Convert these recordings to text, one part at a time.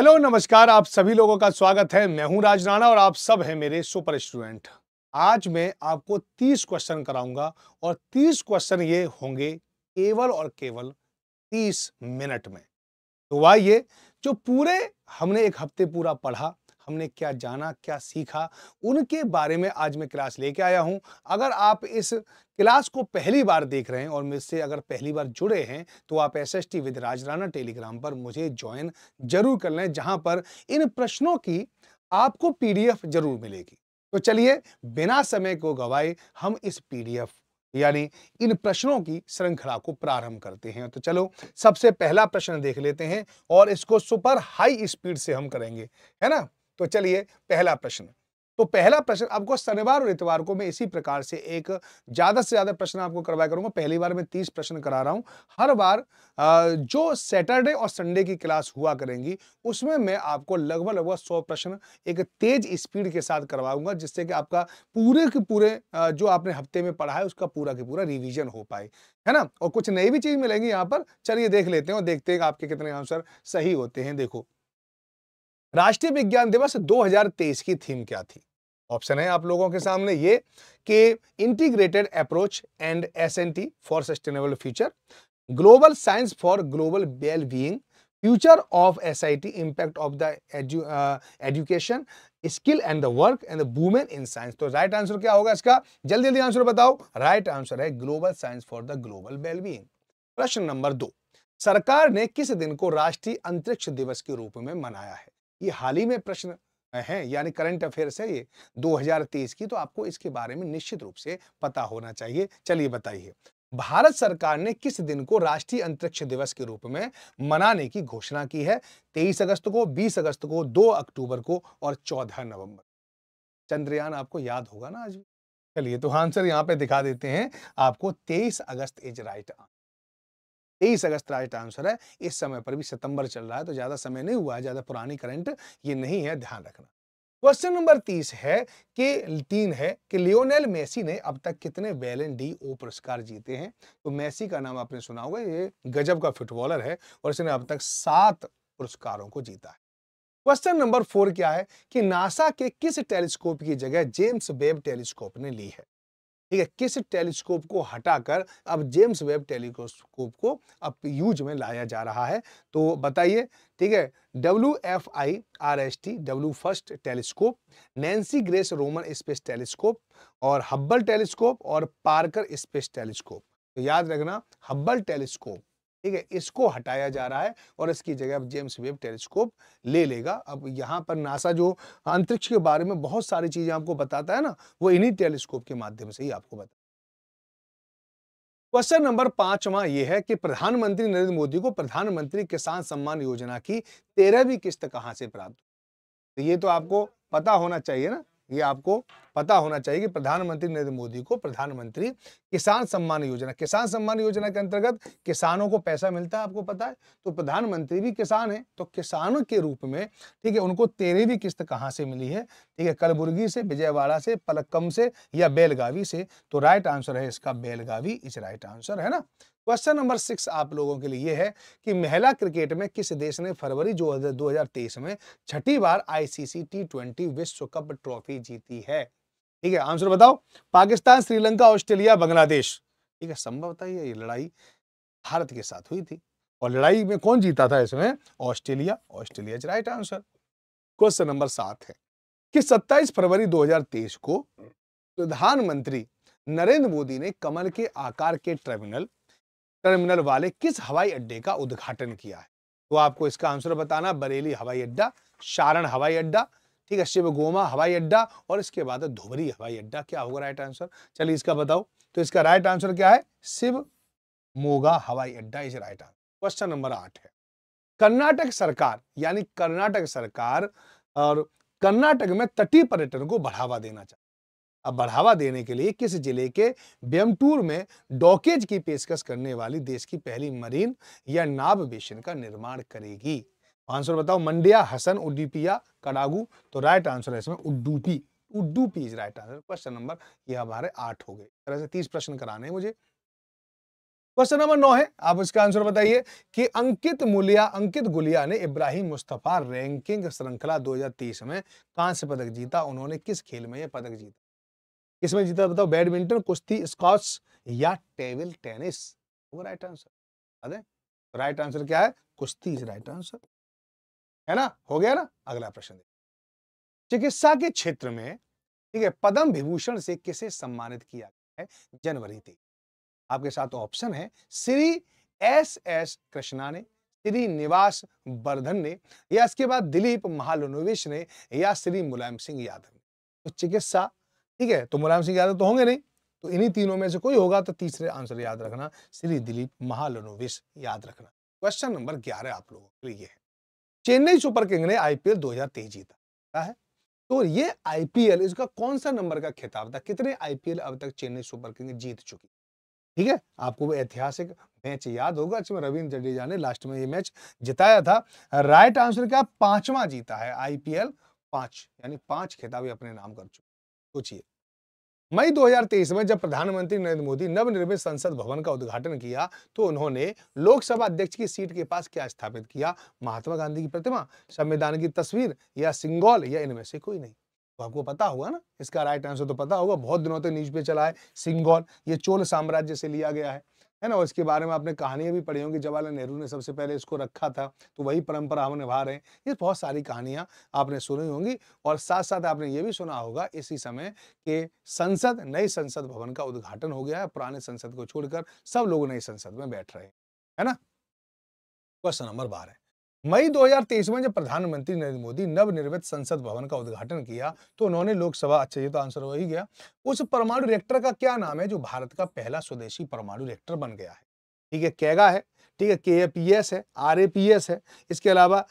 hello नमस्कार आप सभी लोगों का स्वागत है मैं हूं राज राणा और आप सब हैं मेरे सुपर स्टूडेंट आज मैं आपको 30 क्वेश्चन कराऊंगा और 30 क्वेश्चन ये होंगे केवल और केवल 30 मिनट में तो आइए ये जो पूरे हमने एक हफ्ते पूरा पढ़ा हमने क्या जाना क्या सीखा उनके बारे में आज मैं क्लास लेके आया हूँ अगर आप इस क्लास को पहली बार देख रहे हैं और मुझसे अगर पहली बार जुड़े हैं तो आप S S T with Rajana Telegram पर मुझे ज्वाइन जरूर कर लें जहाँ पर इन प्रश्नों की आपको पी जरूर मिलेगी तो चलिए बिना समय को गवाए हम इस पीडीएफ यानी इन प्रश्नों की श्रृंखला को प्रारंभ करते हैं तो चलो सबसे पहला प्रश्न देख लेते हैं और इसको सुपर हाई स्पीड से हम करेंगे है ना तो चलिए पहला प्रश्न तो पहला प्रश्न आपको शनिवार और इतवार को मैं इसी प्रकार से एक ज्यादा से ज्यादा प्रश्न आपको करवाया करूंगा पहली बार मैं तीस प्रश्न करा रहा हूं हर बार जो सैटरडे और संडे की क्लास हुआ करेंगी उसमें मैं आपको लगभग लगभग सौ प्रश्न एक तेज स्पीड के साथ करवाऊंगा जिससे कि आपका पूरे के पूरे जो आपने हफ्ते में पढ़ा है उसका पूरा के पूरा रिविजन हो पाए है ना और कुछ नई भी चीज मिलेंगी यहाँ पर चलिए देख लेते हैं और देखते हैं आपके कितने आंसर सही होते हैं देखो राष्ट्रीय विज्ञान दिवस 2023 की थीम क्या थी ऑप्शन है आप लोगों के सामने ये कि integrated approach and S N T for sustainable future global science for global well being future of S I T impact of the education skill and the work and the women in science तो right answer क्या होगा इसका जल्दी जल्दी answer बताओ right answer है global science for the global wellbeing प्रश्न number दो सरकार ने किस दिन को राष्ट्रीय अंतरिक्ष दिवस के रूप में मनाया है ये हाल ही में प्रश्न है यानी करंट अफेयर्स है ये 2023 की तो आपको इसके बारे में निश्चित रूप से पता होना चाहिए चलिए बताइए भारत सरकार ने किस दिन को राष्ट्रीय अंतरिक्ष दिवस के रूप में मनाने की घोषणा की है 23 अगस्त को 20 अगस्त को 2 अक्टूबर को और 14 नवंबर चंद्रयान आपको याद होगा ना आज चलिए तो आंसर यहाँ पे दिखा देते हैं आपको 23 अगस्त इज राइट आंसर तेईस अगस्त राइट आंसर है इस समय पर भी सितंबर चल रहा है तो ज्यादा समय नहीं हुआ है ज्यादा पुरानी करंट ये नहीं है ध्यान रखना क्वेश्चन नंबर तीस है कि तीन है कि लियोनेल मेसी ने अब तक कितने वैलेंट डी ओ पुरस्कार जीते हैं तो मेसी का नाम आपने सुना होगा ये गजब का फुटबॉलर है और इसने अब तक सात पुरस्कारों को जीता है क्वेश्चन नंबर फोर क्या है कि नासा के किस टेलीस्कोप की जगह जेम्स बेब टेलीस्कोप ने ली है ठीक है किस टेलीस्कोप को हटाकर अब जेम्स वेब टेलीस्कोप को अब यूज में लाया जा रहा है तो बताइए ठीक है W F I R S T W first telescope Nancy Grace Roman space telescope और हब्बल टेलीस्कोप और पार्कर स्पेस टेलीस्कोप तो याद रखना हब्बल टेलीस्कोप ठीक है इसको हटाया जा रहा है और इसकी जगह अब जेम्स वेब टेलीस्कोप ले लेगा अब यहाँ पर नासा जो अंतरिक्ष के बारे में बहुत सारी चीज़ें आपको बताता है ना वो इन्हीं टेलीस्कोप के माध्यम से ही आपको बता क्वेश्चन नंबर पांचवा ये है कि प्रधानमंत्री नरेंद्र मोदी को प्रधानमंत्री किसान सम्मान योजना की तेरहवीं किस्त कहाँ से प्राप्त तो ये तो आपको पता होना चाहिए ना ये आपको पता होना चाहिए कि प्रधानमंत्री नरेंद्र मोदी को प्रधानमंत्री किसान सम्मान योजना किसान सम्मान योजना के अंतर्गत किसानों को पैसा मिलता है आपको पता है तो प्रधानमंत्री भी किसान है तो किसानों के रूप में ठीक है उनको तेरहवीं किस्त कहाँ से मिली है ठीक है कलबुर्गी से विजयवाड़ा से पलक्कम से या बेलगावी से तो राइट आंसर है इसका बेलगावी इज राइट आंसर है ना क्वेश्चन नंबर सिक्स आप लोगों के लिए है कि महिला क्रिकेट में किस देश ने फरवरी जो तेईस में छठी बार आईसीसी टी ट्वेंटी विश्व कप ट्रॉफी जीती है ठीक है आंसर बताओ पाकिस्तान श्रीलंका ऑस्ट्रेलिया बांग्लादेश ठीक है था ये लड़ाई भारत के साथ हुई थी और लड़ाई में कौन जीता था इसमें Australia Australia right answer question number सात है कि 27 फरवरी 2023 को प्रधानमंत्री नरेंद्र मोदी ने कमल के आकार के टर्मिनल टर्मिनल वाले किस हवाई अड्डे का उद्घाटन किया है तो आपको इसका आंसर बताना बरेली हवाई अड्डा सारण हवाई अड्डा ठीक है गोमा हवाई अड्डा और इसके बाद धुबरी हवाई अड्डा क्या होगा राइट आंसर चलिए इसका बताओ तो इसका राइट आंसर क्या है शिव मोगा हवाई अड्डा is right answer question number आठ है कर्नाटक सरकार यानी कर्नाटक सरकार और कर्नाटक में तटीय पर्यटन को बढ़ावा देना चाहिए अब बढ़ावा देने के लिए किस जिले के बेमटूर में डॉकेज की पेशकश करने वाली देश की पहली मरीन या नाव बेसिन का निर्माण करेगी आंसर बताओ मंडिया हसन उडुपिया कड़ागू तो राइट आंसर है इसमें Udupi Udupi is right answer question number ये हमारे आठ हो गए तरह से तीस प्रश्न कराने हैं मुझे क्वेश्चन नंबर नौ है आप इसका आंसर बताइए कि अंकित मुलिया अंकित गुलिया ने इब्राहिम मुस्तफा रैंकिंग श्रृंखला 2030 में कांस्य पदक जीता उन्होंने किस खेल में यह पदक जीता किसमें जीता बताओ बैडमिंटन कुश्ती स्कॉच या table tennis right answer right answer क्या है कुश्ती इज राइट आंसर है ना हो गया ना अगला प्रश्न चिकित्सा के क्षेत्र में ठीक है पद्म विभूषण से किसे सम्मानित किया गया है जनवरी तेईस आपके साथ ऑप्शन है श्री एस एस कृष्णा ने श्री निवास वर्धन ने या इसके बाद दिलीप महालोनोविश ने या श्री मुलायम सिंह यादव ने तो चिकित्सा ठीक है तो मुलायम सिंह यादव तो होंगे नहीं तो इन्हीं तीनों में से कोई होगा तो तीसरे आंसर याद रखना श्री दिलीप महालोनोविश याद रखना क्वेश्चन नंबर ग्यारह आप लोगों के लिए है चेन्नई सुपर किंग ने आईपीएल 2023 जीता है तो ये आईपीएल इसका कौन सा नंबर का खिताब था कितने आईपीएल अब तक चेन्नई सुपर किंग जीत चुकी ठीक है आपको वो ऐतिहासिक मैच याद होगा जिसमें रविंद्र जडेजा ने लास्ट में ये मैच जिताया था राइट आंसर क्या पांचवा जीता है आईपीएल पांच यानी पांच खिताब अपने नाम कर चुके सोचिए मई 2023 में जब प्रधानमंत्री नरेंद्र मोदी नवनिर्मित संसद भवन का उद्घाटन किया तो उन्होंने लोकसभा अध्यक्ष की सीट के पास क्या स्थापित किया महात्मा गांधी की प्रतिमा संविधान की तस्वीर या सिंगौल या इनमें से कोई नहीं तो आपको पता होगा ना इसका राइट आंसर तो पता होगा बहुत दिनों तक न्यूज पे चला है सिंगौल ये चोल साम्राज्य से लिया गया है है ना इसके बारे में आपने कहानियां भी पढ़ी होंगी जवाहरलाल नेहरू ने सबसे पहले इसको रखा था तो वही परंपरा हम निभा रहे हैं ये बहुत सारी कहानियां आपने सुनी होंगी और साथ साथ आपने ये भी सुना होगा इसी समय कि संसद नई संसद भवन का उद्घाटन हो गया है पुराने संसद को छोड़कर सब लोग नई संसद में बैठ रहे हैं है ना क्वेश्चन नंबर बारह मई 2023 में जब प्रधानमंत्री नरेंद्र मोदी नवनिर्मित संसद भवन का उद्घाटन किया तो उन्होंने लोकसभा अच्छा ये तो आंसर हो ही गया उस परमाणु रिएक्टर का क्या नाम है जो भारत का पहला स्वदेशी परमाणु रिएक्टर बन गया है ठीक है कैगा है ठीक है के है आर है इसके अलावा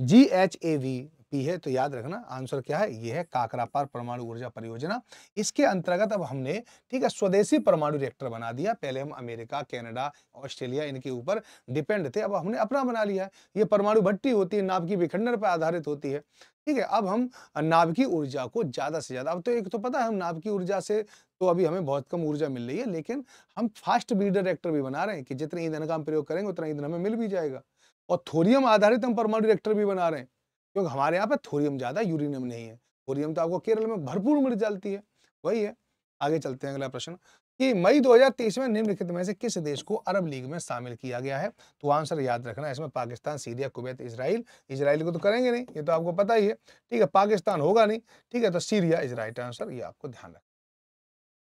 G H A V P है तो याद रखना आंसर क्या है ये है काकरापार परमाणु ऊर्जा परियोजना इसके अंतर्गत अब हमने ठीक है स्वदेशी परमाणु रिएक्टर बना दिया पहले हम अमेरिका कनाडा ऑस्ट्रेलिया इनके ऊपर डिपेंड थे अब हमने अपना बना लिया है ये परमाणु भट्टी होती है नाभिकीय की विखंडन पर आधारित होती है ठीक है अब हम नाभिकीय ऊर्जा को ज़्यादा से ज़्यादा अब तो एक तो पता है हम नाभिकीय ऊर्जा से तो अभी हमें बहुत कम ऊर्जा मिल रही है लेकिन हम फास्ट ब्रीडर रिएक्टर भी बना रहे हैं कि जितने ईंधन का हम प्रयोग करेंगे उतना ईंधन हमें मिल भी जाएगा और थोरियम आधारित हम परमाणु रिएक्टर भी बना रहे हैं क्योंकि हमारे यहाँ पे थोरियम ज़्यादा यूरेनियम नहीं है थोरियम तो आपको केरल में भरपूर मिल जाती है वही है आगे चलते हैं अगला प्रश्न कि मई 2023 में निम्नलिखित में से किस देश को अरब लीग में शामिल किया गया है तो आंसर याद रखना इसमें Pakistan Syria Kuwait Israel Israel को तो करेंगे नहीं ये तो आपको पता ही है ठीक है पाकिस्तान होगा नहीं ठीक है तो सीरिया इसराइल आंसर ये आपको ध्यान रखना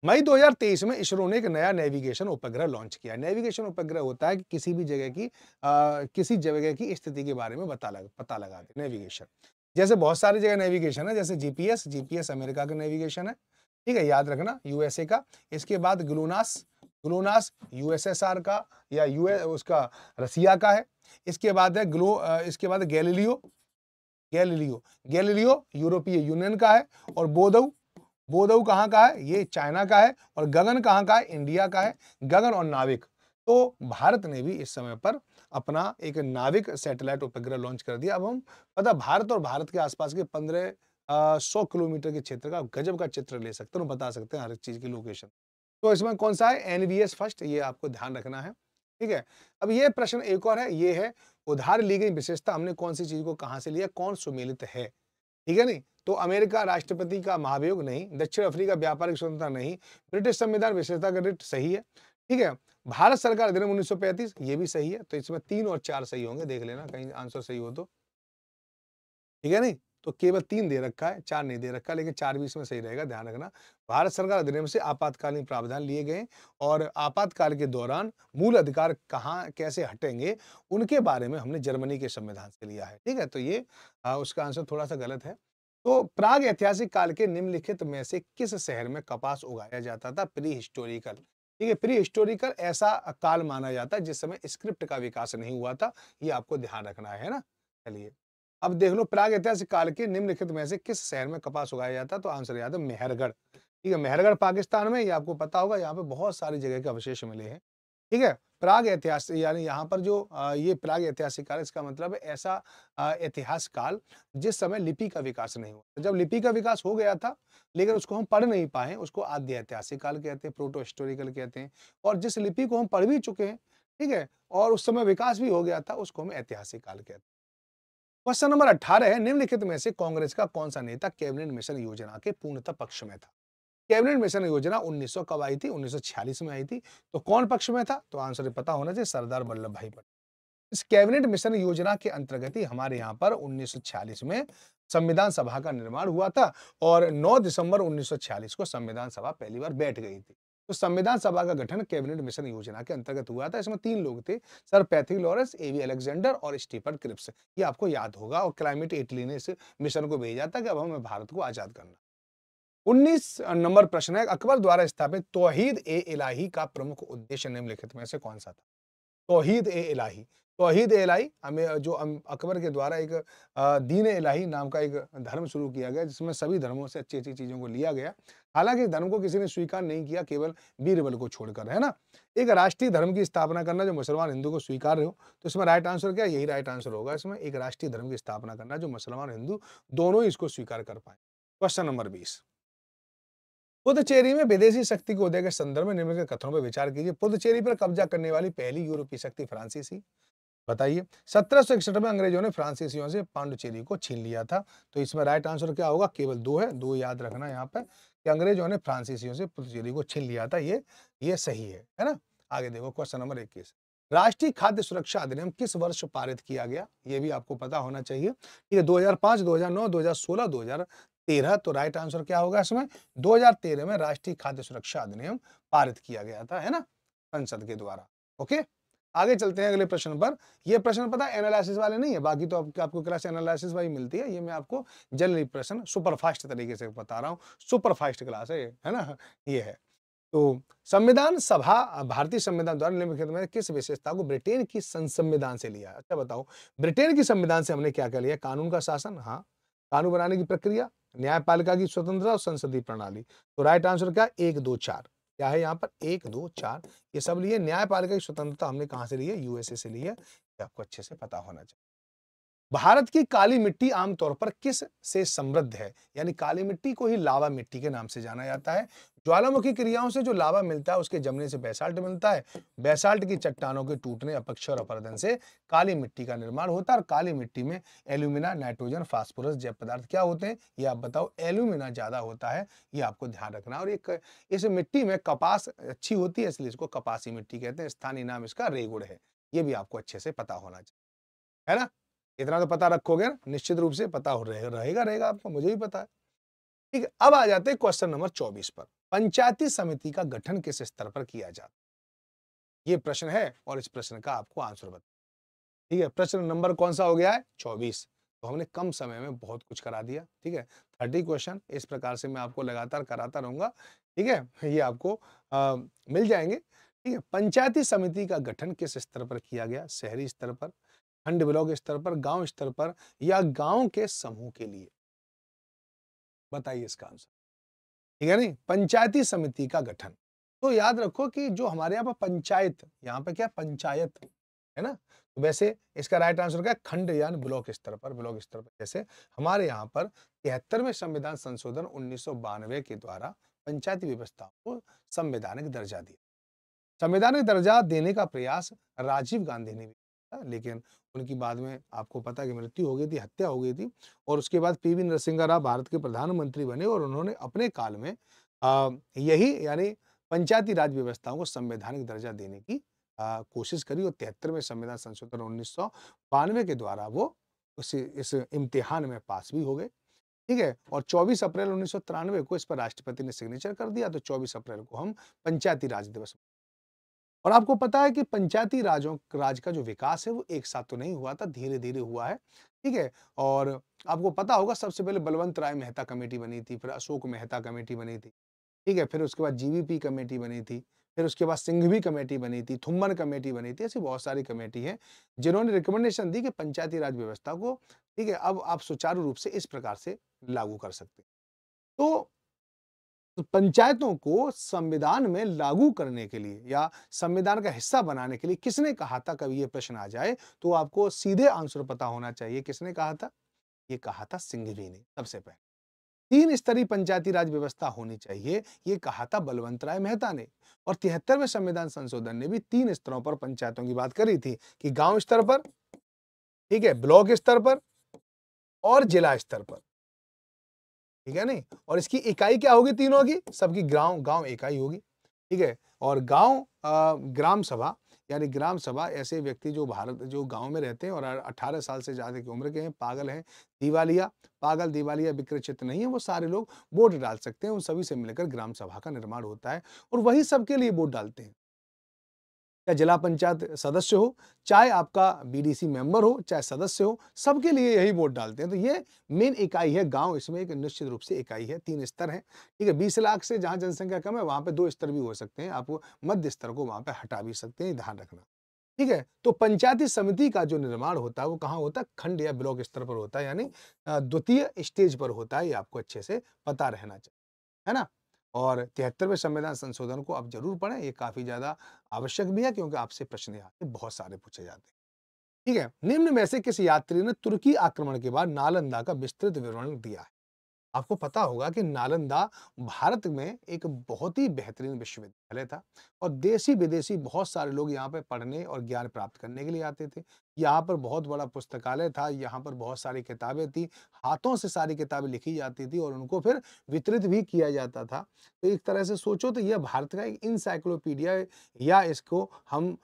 मई 2023 में इसरो ने एक नया नेविगेशन उपग्रह लॉन्च किया नेविगेशन उपग्रह होता है कि किसी भी जगह की आ, किसी जगह की स्थिति के बारे में बता लग, पता लगा दे नेविगेशन जैसे बहुत सारी जगह नेविगेशन है जैसे जीपीएस जीपीएस अमेरिका का नेविगेशन है ठीक है याद रखना यूएसए का इसके बाद ग्लोनास ग्लोनास यूएसएसआर का या यू उसका रसिया का है इसके बाद है ग्लो इसके बाद गैलीलियो गैलीलियो गैलीलियो यूरोपीय यूनियन का है और बोधऊ बोधऊ कहाँ का है ये चाइना का है और गगन कहाँ का है इंडिया का है गगन और नाविक तो भारत ने भी इस समय पर अपना एक नाविक सैटेलाइट उपग्रह लॉन्च कर दिया अब हम पता भारत और भारत के आसपास के पंद्रह सौ किलोमीटर के क्षेत्र का गजब का चित्र ले सकते हैं बता सकते हैं हर एक चीज़ की लोकेशन तो इसमें कौन सा है एन फर्स्ट ये आपको ध्यान रखना है ठीक है अब ये प्रश्न एक और है ये है उधार ली गई विशेषता हमने कौन सी चीज़ को कहाँ से लिया कौन सुमेलित है ठीक है नहीं तो अमेरिका राष्ट्रपति का महाभियोग नहीं दक्षिण अफ्रीका व्यापारिक स्वतंत्रता नहीं ब्रिटिश संविधान विशेषता का रिट सही है ठीक है भारत सरकार अधिनियम उन्नीस ये भी सही है तो इसमें तीन और चार सही होंगे देख लेना कहीं आंसर सही हो तो ठीक है नहीं तो केवल तीन दे रखा है चार नहीं दे रखा लेकिन चार भी इसमें सही रहेगा ध्यान रखना भारत सरकार अधिनियम से आपातकालीन प्रावधान लिए गए और आपातकाल के दौरान मूल अधिकार कहाँ कैसे हटेंगे उनके बारे में हमने जर्मनी के संविधान से लिया है ठीक है तो ये आ, उसका आंसर थोड़ा सा गलत है तो प्राग ऐतिहासिक काल के निम्नलिखित में से किस शहर में कपास उगाया जाता था प्री हिस्टोरिकल ठीक है प्री हिस्टोरिकल ऐसा काल माना जाता है जिस समय स्क्रिप्ट का विकास नहीं हुआ था ये आपको ध्यान रखना है ना चलिए अब देख लो प्राग ऐतिहासिक काल के निम्नलिखित में से किस शहर में कपास उगाया जाता तो आंसर याद है मेहरगढ़ ठीक है मेहरगढ़ पाकिस्तान में ये आपको पता होगा यहाँ पे बहुत सारी जगह के अवशेष मिले हैं ठीक है प्राग ऐतिहासिक यानी यहाँ पर जो ये प्राग ऐतिहासिक काल इसका मतलब ऐसा इतिहास काल जिस समय लिपि का विकास नहीं हुआ जब लिपि का विकास हो गया था लेकिन उसको हम पढ़ नहीं पाए उसको आद्य ऐतिहासिक काल कहते हैं प्रोटो हिस्टोरिकल कहते हैं और जिस लिपि को हम पढ़ भी चुके हैं ठीक है और उस समय विकास भी हो गया था उसको हम ऐतिहासिक काल कहते हैं क्वेश्चन नंबर अठारह है निम्नलिखित में से कांग्रेस का कौन सा नेता कैबिनेट मिशन योजना के पूर्णतः पक्ष में था कैबिनेट मिशन योजना 1900 कब आई थी 1946 में आई थी तो कौन पक्ष में था तो आंसर पता होना चाहिए सरदार वल्लभ भाई पटेल इस कैबिनेट मिशन योजना के अंतर्गत ही हमारे यहाँ पर 1946 में संविधान सभा का निर्माण हुआ था और 9 दिसंबर 1946 को संविधान सभा पहली बार बैठ गई थी तो संविधान सभा का गठन कैबिनेट मिशन योजना के अंतर्गत हुआ था इसमें तीन लोग थे sir Pethick Lawrence A V Alexander और स्टीफन क्रिप्स ये आपको याद होगा और क्लाइमेट इटली ने इस मिशन को भेजा था कि अब हमें भारत को आजाद करना उन्नीस नंबर प्रश्न है अकबर द्वारा स्थापित तोहहीद ए इलाही का प्रमुख उद्देश्य निम्नलिखित में से कौन सा था तोहीद ए इलाही तोहीद ए इलाही हमें जो अकबर के द्वारा एक दीन इलाही नाम का एक धर्म शुरू किया गया जिसमें सभी धर्मों से अच्छी अच्छी चीज़ों को लिया गया हालांकि धर्म को किसी ने स्वीकार नहीं किया केवल बीरबल को छोड़कर है ना एक राष्ट्रीय धर्म की स्थापना करना जो मुसलमान हिंदू को स्वीकार हो तो इसमें राइट आंसर क्या यही राइट आंसर होगा इसमें एक राष्ट्रीय धर्म की स्थापना करना जो मुसलमान हिंदू दोनों ही इसको स्वीकार कर पाए क्वेश्चन नंबर बीस पुदुचेरी में विदेशी शक्ति के उदय के संदर्भ में निम्नलिखित कथनों पर विचार कीजिए पुदुचेरी पर कब्जा करने वाली पहली यूरोपीय शक्ति फ्रांसीसी बताइए सत्रह में अंग्रेजों ने फ्रांसीसियों से पांडुचेरी को छीन लिया था तो इसमें राइट आंसर क्या होगा केवल दो है दो याद रखना यहाँ पर कि अंग्रेजों ने फ्रांसीसियों से पुदुचेरी को छीन लिया था ये ये सही है है ना आगे देखो क्वेश्चन नंबर इक्कीस राष्ट्रीय खाद्य सुरक्षा अधिनियम किस वर्ष पारित किया गया ये भी आपको पता होना चाहिए ठीक 2005, 2009, 2016, 2013 तो राइट आंसर क्या होगा इसमें 2013 में राष्ट्रीय खाद्य सुरक्षा अधिनियम पारित किया गया था है ना संसद के द्वारा ओके आगे चलते हैं अगले प्रश्न पर यह प्रश्न पता एनालिसिस वाले नहीं है बाकी तो आप, आपको क्लास एनालिसिस वाली मिलती है ये मैं आपको जनरली प्रश्न सुपरफास्ट तरीके से बता रहा हूँ सुपरफास्ट क्लास है ये है ना ये है तो संविधान सभा भारतीय संविधान द्वारा निम्नलिखित में किस विशेषता को ब्रिटेन की संविधान से लिया अच्छा बताओ ब्रिटेन की संविधान से हमने क्या क्या लिया कानून का शासन हाँ कानून बनाने की प्रक्रिया न्यायपालिका की स्वतंत्रता और संसदीय प्रणाली तो राइट आंसर क्या एक दो चार क्या है यहाँ पर एक दो चार ये सब लिए न्यायपालिका की स्वतंत्रता हमने कहाँ से ली है यूएसए से ली है ये आपको अच्छे से पता होना चाहिए भारत की काली मिट्टी आमतौर पर किस से समृद्ध है यानी काली मिट्टी को ही लावा मिट्टी के नाम से जाना जाता है ज्वालामुखी क्रियाओं से जो लावा मिलता है उसके जमने से बैसाल्ट मिलता है बैसाल्ट की चट्टानों के टूटने अपक्ष और अपरदन से काली मिट्टी का निर्माण होता है और काली मिट्टी में एल्यूमिना नाइट्रोजन फास्फोरस जैव पदार्थ क्या होते हैं ये आप बताओ एल्यूमिना ज्यादा होता है ये आपको ध्यान रखना और एक इस मिट्टी में कपास अच्छी होती है इसलिए इसको कपासी मिट्टी कहते हैं स्थानीय नाम इसका रेगुड़ है ये भी आपको अच्छे से पता होना चाहिए है ना इतना तो पता रखोगे ना निश्चित रूप से पता हो रहे, रहेगा रहेगा आपको मुझे भी पता है ठीक है अब आ जाते हैं क्वेश्चन नंबर चौबीस पर पंचायती समिति का गठन किस स्तर पर किया जाता ये प्रश्न है और इस प्रश्न का आपको आंसर बता ठीक है प्रश्न नंबर कौन सा हो गया है चौबीस तो हमने कम समय में बहुत कुछ करा दिया ठीक है थर्टी क्वेश्चन इस प्रकार से मैं आपको लगातार कराता रहूंगा ठीक है ये आपको आ, मिल जाएंगे ठीक है पंचायती समिति का गठन किस स्तर पर किया गया शहरी स्तर पर खंड ब्लॉक स्तर पर गांव स्तर पर या गांव के समूह के लिए बताइए इसका आंसर ठीक है नहीं पंचायती समिति का गठन तो याद रखो कि जो हमारे यहाँ पर पंचायत यहाँ पर क्या पंचायत है ना तो वैसे इसका राइट आंसर क्या खंड यान ब्लॉक स्तर पर ब्लॉक स्तर पर जैसे हमारे यहाँ पर तिहत्तरवें संविधान संशोधन उन्नीस के द्वारा पंचायती व्यवस्था को संवैधानिक दर्जा दिया संवैधानिक दर्जा देने का प्रयास राजीव गांधी ने भी था लेकिन उनकी बाद में आपको पता है कि मृत्यु हो गई थी हत्या हो गई थी और उसके बाद पी वी नरसिंह राव भारत के प्रधानमंत्री बने और उन्होंने अपने काल में आ, यही यानी पंचायती राज व्यवस्थाओं को संवैधानिक दर्जा देने की आ, कोशिश करी और तिहत्तर में संविधान संशोधन उन्नीस सौ बानवे के द्वारा वो उस इस इम्तिहान में पास भी हो गए ठीक है और 24 अप्रैल उन्नीस को इस पर राष्ट्रपति ने सिग्नेचर कर दिया तो 24 अप्रैल को हम पंचायती राज दिवस और आपको पता है कि पंचायती राजों राज का जो विकास है वो एक साथ तो नहीं हुआ था धीरे धीरे हुआ है ठीक है और आपको पता होगा सबसे पहले बलवंत राय मेहता कमेटी बनी थी फिर अशोक मेहता कमेटी बनी थी ठीक है फिर उसके बाद जीवीपी कमेटी बनी थी फिर उसके बाद सिंघवी कमेटी बनी थी थुम्बन कमेटी बनी थी ऐसी बहुत सारी कमेटी है जिन्होंने रिकमेंडेशन दी कि पंचायती राज व्यवस्था को ठीक है अब आप सुचारू रूप से इस प्रकार से लागू कर सकते हैं तो तो पंचायतों को संविधान में लागू करने के लिए या संविधान का हिस्सा बनाने के लिए किसने कहा था कभी ये प्रश्न आ जाए तो आपको सीधे आंसर पता होना चाहिए किसने कहा था ये कहा था सिंघवी ने सबसे पहले तीन स्तरीय पंचायती राज व्यवस्था होनी चाहिए ये कहा था बलवंत राय मेहता ने और तिहत्तरवें संविधान संशोधन ने भी तीन स्तरों पर पंचायतों की बात करी थी कि गांव स्तर पर ठीक है ब्लॉक स्तर पर और जिला स्तर पर ठीक है नहीं और इसकी इकाई क्या होगी तीनों की सबकी ग्राम गांव इकाई होगी ठीक है और गांव ग्राम सभा यानी ग्राम सभा ऐसे व्यक्ति जो भारत जो गांव में रहते हैं और 18 साल से ज़्यादा की उम्र के हैं पागल हैं दिवालिया पागल दिवालिया विक्रचित नहीं है वो सारे लोग वोट डाल सकते हैं उन सभी से मिलकर ग्राम सभा का निर्माण होता है और वही सबके लिए वोट डालते हैं या जिला पंचायत सदस्य हो चाहे आपका बीडीसी मेंबर हो चाहे सदस्य हो सबके लिए यही वोट डालते हैं तो ये मेन इकाई है गांव इसमें एक निश्चित रूप से इकाई है तीन स्तर है ठीक है बीस लाख से जहाँ जनसंख्या कम है वहां पर दो स्तर भी हो सकते हैं आप मध्य स्तर को वहां पर हटा भी सकते हैं ध्यान रखना ठीक है तो पंचायती समिति का जो निर्माण होता है वो कहाँ होता है खंड या ब्लॉक स्तर पर होता है यानी द्वितीय स्टेज पर होता है ये आपको अच्छे से पता रहना चाहिए है ना और तिहत्तरवें संविधान संशोधन को आप जरूर पढ़ें ये काफ़ी ज़्यादा आवश्यक भी है क्योंकि आपसे प्रश्न यहाँ बहुत सारे पूछे जाते हैं ठीक है निम्न में से किस यात्री ने तुर्की आक्रमण के बाद नालंदा का विस्तृत विवरण दिया है आपको पता होगा कि नालंदा भारत में एक बहुत ही बेहतरीन विश्वविद्यालय था और देशी विदेशी बहुत सारे लोग यहाँ पे पढ़ने और ज्ञान प्राप्त करने के लिए आते थे यहाँ पर बहुत बड़ा पुस्तकालय था यहाँ पर बहुत सारी किताबें थी हाथों से सारी किताबें लिखी जाती थी और उनको फिर वितरित भी किया जाता था तो एक तरह से सोचो तो यह भारत का एक इंसाइक्लोपीडिया या इसको हम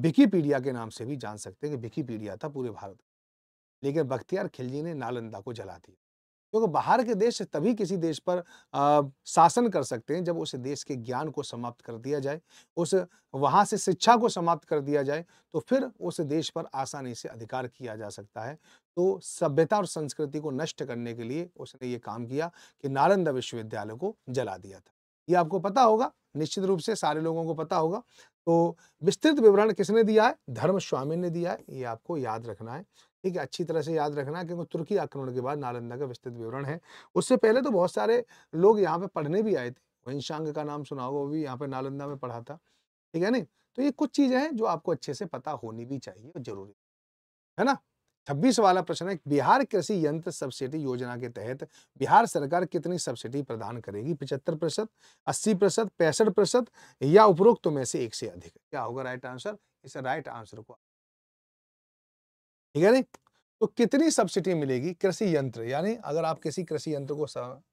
विकीपीडिया के नाम से भी जान सकते हैं कि विकीपीडिया था पूरे भारत लेकिन बख्तियार खिलजी ने नालंदा को जला दिया क्योंकि बाहर के देश तभी किसी देश पर आ, शासन कर सकते हैं जब उस देश के ज्ञान को समाप्त कर दिया जाए उस वहाँ से शिक्षा को समाप्त कर दिया जाए तो फिर उस देश पर आसानी से अधिकार किया जा सकता है तो सभ्यता और संस्कृति को नष्ट करने के लिए उसने ये काम किया कि नालंदा विश्वविद्यालय को जला दिया था ये आपको पता होगा निश्चित रूप से सारे लोगों को पता होगा तो विस्तृत विवरण किसने दिया है धर्म स्वामी ने दिया है ये आपको याद रखना है ठीक है अच्छी तरह से याद रखना क्योंकि तुर्की आक्रमण के बाद नालंदा का विस्तृत विवरण है उससे पहले तो बहुत सारे लोग यहाँ पे पढ़ने भी आए थे वंशांग का नाम सुना होगा वो भी यहाँ पे नालंदा में पढ़ा था ठीक है नहीं तो ये कुछ चीज़ें हैं जो आपको अच्छे से पता होनी भी चाहिए और जरूरी है ना छब्बीस वाला प्रश्न है बिहार कृषि यंत्र सब्सिडी योजना के तहत बिहार सरकार कितनी सब्सिडी प्रदान करेगी पिछहत्तर प्रतिशत अस्सी प्रतिशत पैंसठ प्रतिशत या उपरोक्त तो में से एक से अधिक क्या होगा राइट आंसर इस राइट आंसर को ठीक है नहीं तो कितनी सब्सिडी मिलेगी कृषि यंत्र यानी अगर आप किसी कृषि यंत्र को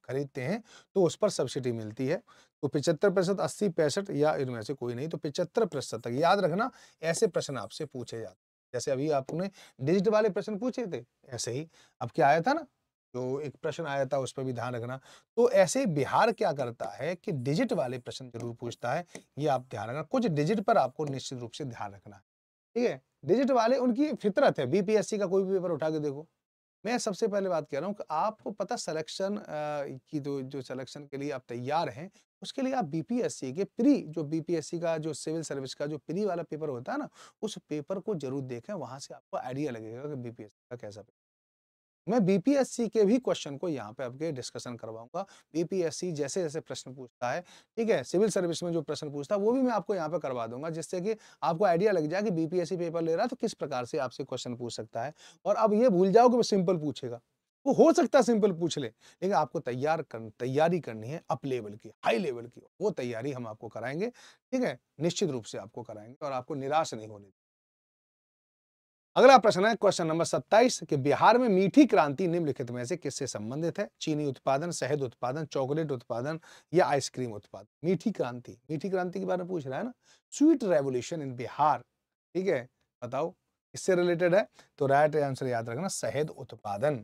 खरीदते हैं तो उस पर सब्सिडी मिलती है तो पिचहत्तर प्रतिशत अस्सी पैंसठ या इनमें से कोई नहीं तो पिछहत्तर प्रतिशत तक याद रखना ऐसे प्रश्न आपसे पूछे जाते जैसे अभी आपने डिजिट वाले प्रश्न पूछे थे ऐसे ही अब क्या आया था ना जो एक प्रश्न आया था उस पर भी ध्यान रखना तो ऐसे बिहार क्या करता है कि डिजिट वाले प्रश्न जरूर पूछता है ये आप ध्यान रखना कुछ डिजिट पर आपको निश्चित रूप से ध्यान रखना है ठीक है डिजिट वाले उनकी फितरत है बीपीएससी का कोई भी पेपर उठा के देखो मैं सबसे पहले बात कह रहा हूँ कि आपको पता सिलेक्शन की जो जो सिलेक्शन के लिए आप तैयार हैं उसके लिए आप बीपीएससी के प्री जो बीपीएससी का जो सिविल सर्विस का जो प्री वाला पेपर होता है ना उस पेपर को जरूर देखें वहाँ से आपको आइडिया लगेगा कि बीपीएससी का कैसा पेपर मैं बीपीएससी के भी क्वेश्चन को यहाँ पे आपके डिस्कशन करवाऊंगा बीपीएससी जैसे जैसे प्रश्न पूछता है ठीक है सिविल सर्विस में जो प्रश्न पूछता है वो भी मैं आपको यहाँ पे करवा दूंगा जिससे कि आपको आइडिया लग जाए कि बीपीएससी पेपर ले रहा है तो किस प्रकार से आपसे क्वेश्चन पूछ सकता है और अब ये भूल जाओ कि वो सिंपल पूछेगा वो हो सकता है सिंपल पूछ ले लेकिन आपको तैयार कर तैयारी करनी है अप लेवल की हाई लेवल की वो तैयारी हम आपको कराएंगे ठीक है निश्चित रूप से आपको कराएंगे और आपको निराश नहीं होने अगला प्रश्न है क्वेश्चन नंबर 27 कि बिहार में मीठी क्रांति निम्नलिखित में से किससे संबंधित है चीनी उत्पादन शहद उत्पादन चॉकलेट उत्पादन या आइसक्रीम उत्पादन मीठी क्रांति मीठी क्रांति के बारे में पूछ रहा है ना स्वीट रेवोल्यूशन इन बिहार ठीक है बताओ इससे रिलेटेड है तो राइट आंसर याद रखना शहद उत्पादन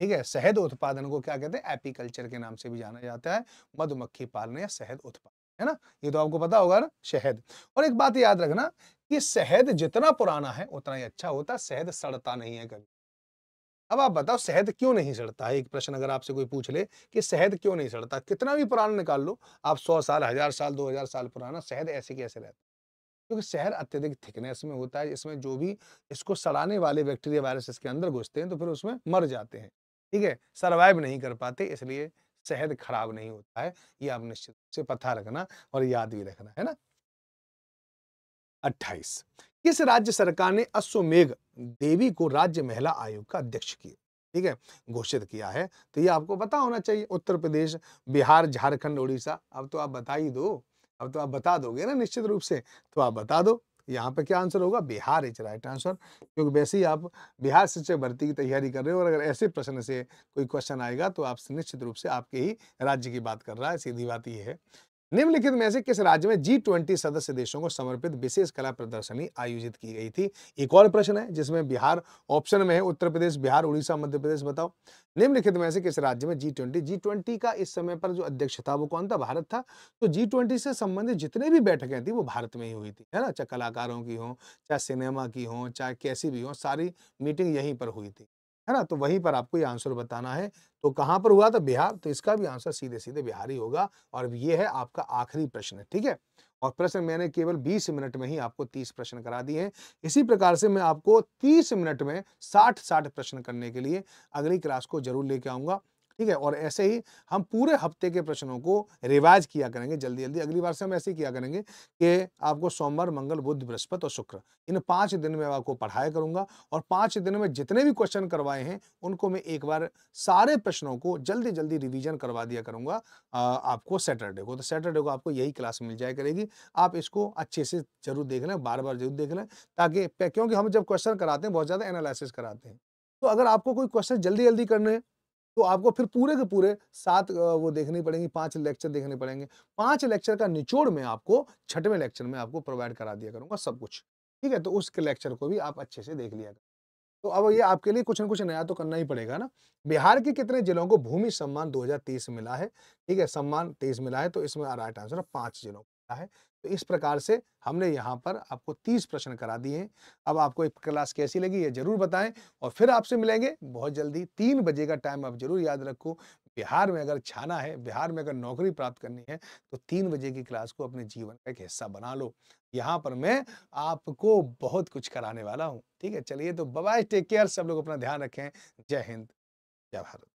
ठीक है शहद उत्पादन को क्या कहते हैं एपीकल्चर के नाम से भी जाना जाता है मधुमक्खी पालन या शहद उत्पादन है ना ये तो आपको पता होगा ना शहद और एक बात याद रखना कि शहद जितना पुराना है उतना ही अच्छा होता शहद सड़ता नहीं है कभी अब आप बताओ शहद क्यों नहीं सड़ता है एक प्रश्न अगर आपसे कोई पूछ ले कि शहद क्यों नहीं सड़ता कितना भी पुराना निकाल लो आप सौ साल हजार साल दो हजार साल पुराना शहद ऐसे कैसे रहता क्योंकि शहद अत्यधिक थिकनेस में होता है इसमें जो भी इसको सड़ाने वाले बैक्टीरिया वायरस इसके अंदर घुसते हैं तो फिर उसमें मर जाते हैं ठीक है सर्वाइव नहीं कर पाते इसलिए शहद खराब नहीं होता है ये आप निश्चित से पता रखना और याद भी रखना है ना अट्ठाईस किस राज्य सरकार ने अश्वमेघ देवी को राज्य महिला आयोग का अध्यक्ष किया ठीक है घोषित किया है तो ये आपको पता होना चाहिए उत्तर प्रदेश बिहार झारखंड उड़ीसा अब तो आप बता ही दो अब तो आप बता दोगे ना निश्चित रूप से तो आप बता दो यहाँ पे क्या आंसर होगा बिहार इज राइट आंसर क्योंकि वैसे ही आप बिहार शिक्षक भर्ती की तैयारी कर रहे हो और अगर ऐसे प्रश्न से कोई क्वेश्चन आएगा तो आप निश्चित रूप से आपके ही राज्य की बात कर रहा है सीधी बात यह है निम्नलिखित में से किस राज्य में जी ट्वेंटी सदस्य देशों को समर्पित विशेष कला प्रदर्शनी आयोजित की गई थी एक और प्रश्न है जिसमें बिहार ऑप्शन में है उत्तर प्रदेश बिहार उड़ीसा मध्य प्रदेश बताओ निम्नलिखित में से किस राज्य में जी ट्वेंटी जी ट्वेंटी का इस समय पर जो अध्यक्ष था वो कौन था भारत था तो जी ट्वेंटी से संबंधित जितने भी बैठकें थी वो भारत में ही हुई थी है ना चाहे कलाकारों की हों चाहे सिनेमा की हों चाहे कैसी भी हों सारी मीटिंग यहीं पर हुई थी है ना तो वहीं पर आपको ये आंसर बताना है तो कहाँ पर हुआ था बिहार तो इसका भी आंसर सीधे सीधे बिहार ही होगा और ये है आपका आखिरी प्रश्न ठीक है और प्रश्न मैंने केवल 20 मिनट में ही आपको 30 प्रश्न करा दिए हैं इसी प्रकार से मैं आपको 30 मिनट में 60 60 प्रश्न करने के लिए अगली क्लास को जरूर लेके आऊँगा ठीक है और ऐसे ही हम पूरे हफ्ते के प्रश्नों को रिवाइज किया करेंगे जल्दी जल्दी अगली बार से हम ऐसे ही किया करेंगे कि आपको सोमवार मंगल बुध बृहस्पति और शुक्र इन पाँच दिन में आपको पढ़ाया करूँगा और पाँच दिन में जितने भी क्वेश्चन करवाए हैं उनको मैं एक बार सारे प्रश्नों को जल्दी जल्दी रिविजन करवा दिया करूँगा आपको सैटरडे को तो सैटरडे को आपको यही क्लास मिल जाया करेगी आप इसको अच्छे से जरूर देख लें बार बार जरूर देख लें ताकि क्योंकि हम जब क्वेश्चन कराते हैं बहुत ज़्यादा एनालिसिस कराते हैं तो अगर आपको कोई क्वेश्चन जल्दी जल्दी करने हैं तो आपको फिर पूरे के पूरे सात वो देखनी पड़ेंगी पांच लेक्चर देखने पड़ेंगे पांच लेक्चर का निचोड़ में आपको छठवें लेक्चर में आपको प्रोवाइड करा दिया करूँगा सब कुछ ठीक है तो उसके लेक्चर को भी आप अच्छे से देख लिया तो अब ये आपके लिए कुछ ना कुछ नया तो करना ही पड़ेगा ना बिहार के कितने जिलों को भूमि सम्मान 2023 मिला है ठीक है सम्मान 23 मिला है तो इसमें राइट आंसर पांच जिलों को मिला है तो इस प्रकार से हमने यहाँ पर आपको 30 प्रश्न करा दिए हैं अब आपको एक क्लास कैसी लगी ये जरूर बताएं और फिर आपसे मिलेंगे बहुत जल्दी तीन बजे का टाइम आप जरूर याद रखो बिहार में अगर छाना है बिहार में अगर नौकरी प्राप्त करनी है तो तीन बजे की क्लास को अपने जीवन का एक हिस्सा बना लो यहाँ पर मैं आपको बहुत कुछ कराने वाला हूँ ठीक है चलिए तो बबाई टेक केयर सब लोग अपना ध्यान रखें जय हिंद जय भारत